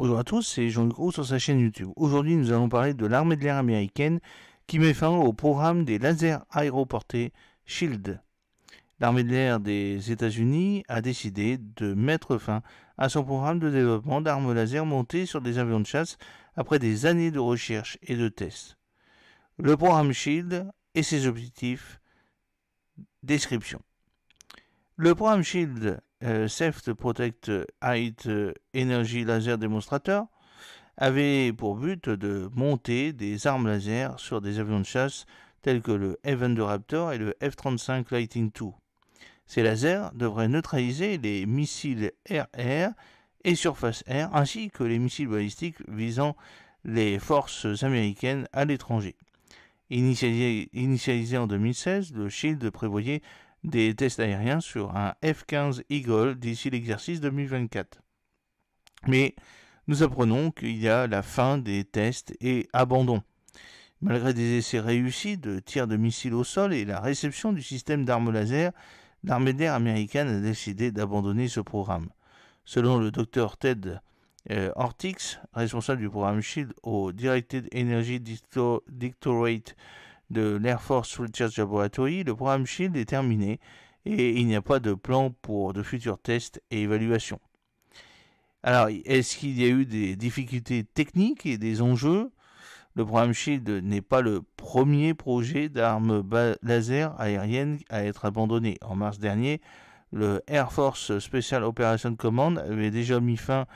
Bonjour à tous, c'est Jean-Luc sur sa chaîne YouTube. Aujourd'hui, nous allons parler de l'armée de l'air américaine qui met fin au programme des lasers aéroportés SHIELD. L'armée de l'air des États-Unis a décidé de mettre fin à son programme de développement d'armes laser montées sur des avions de chasse après des années de recherche et de tests. Le programme SHIELD et ses objectifs. Description. Le programme SHIELD euh, Seft Protect Height euh, euh, Energy Laser Demonstrator avait pour but de monter des armes laser sur des avions de chasse tels que le F-22 Raptor et le F-35 Lightning II. Ces lasers devraient neutraliser les missiles air-air et surface-air ainsi que les missiles balistiques visant les forces américaines à l'étranger. initialisé, en 2016, le Shield prévoyait des tests aériens sur un F-15 Eagle d'ici l'exercice 2024. Mais nous apprenons qu'il y a la fin des tests et abandon. Malgré des essais réussis de tirs de missiles au sol et la réception du système d'armes laser, l'armée d'air américaine a décidé d'abandonner ce programme. Selon le docteur Ted Hortix, euh, responsable du programme SHIELD au Directed Energy Dictorate de l'Air Force Research Laboratory, le programme SHIELD est terminé et il n'y a pas de plan pour de futurs tests et évaluations. Alors, est-ce qu'il y a eu des difficultés techniques et des enjeux Le programme SHIELD n'est pas le premier projet d'armes laser aériennes à être abandonné. En mars dernier, le Air Force Special Operation Command avait déjà mis fin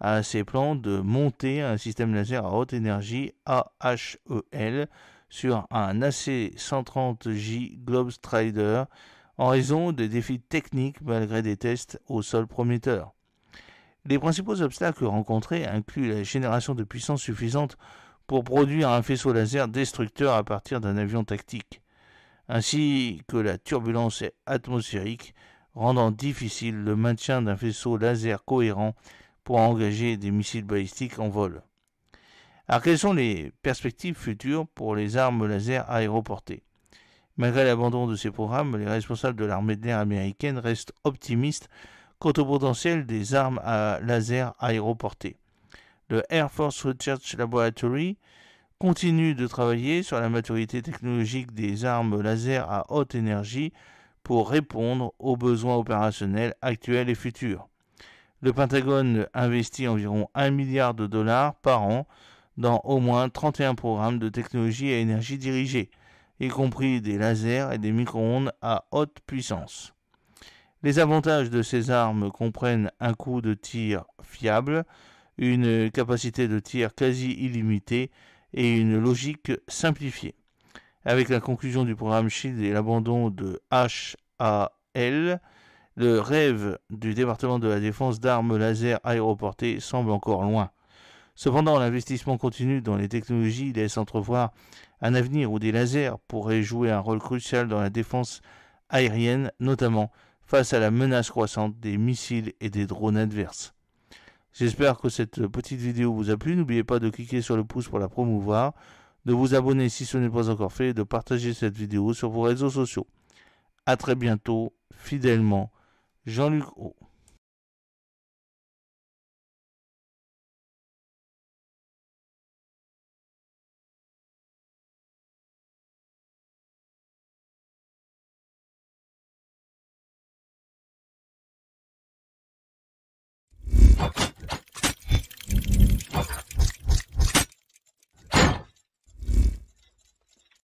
à ses plans de monter un système laser à haute énergie AHEL sur un AC-130J Globestrider en raison des défis techniques malgré des tests au sol prometteur. Les principaux obstacles rencontrés incluent la génération de puissance suffisante pour produire un faisceau laser destructeur à partir d'un avion tactique, ainsi que la turbulence atmosphérique rendant difficile le maintien d'un faisceau laser cohérent pour engager des missiles balistiques en vol. Alors quelles sont les perspectives futures pour les armes laser aéroportées Malgré l'abandon de ces programmes, les responsables de l'armée de l'air américaine restent optimistes quant au potentiel des armes à laser aéroportées. Le Air Force Research Laboratory continue de travailler sur la maturité technologique des armes laser à haute énergie pour répondre aux besoins opérationnels actuels et futurs. Le Pentagone investit environ 1 milliard de dollars par an dans au moins 31 programmes de technologie à énergie dirigée, y compris des lasers et des micro-ondes à haute puissance. Les avantages de ces armes comprennent un coût de tir fiable, une capacité de tir quasi illimitée et une logique simplifiée. Avec la conclusion du programme Shield et l'abandon de HAL, le rêve du département de la défense d'armes laser aéroportées semble encore loin. Cependant, l'investissement continu dans les technologies laisse entrevoir un avenir où des lasers pourraient jouer un rôle crucial dans la défense aérienne, notamment face à la menace croissante des missiles et des drones adverses. J'espère que cette petite vidéo vous a plu. N'oubliez pas de cliquer sur le pouce pour la promouvoir, de vous abonner si ce n'est pas encore fait et de partager cette vidéo sur vos réseaux sociaux. A très bientôt, fidèlement, Jean-Luc O.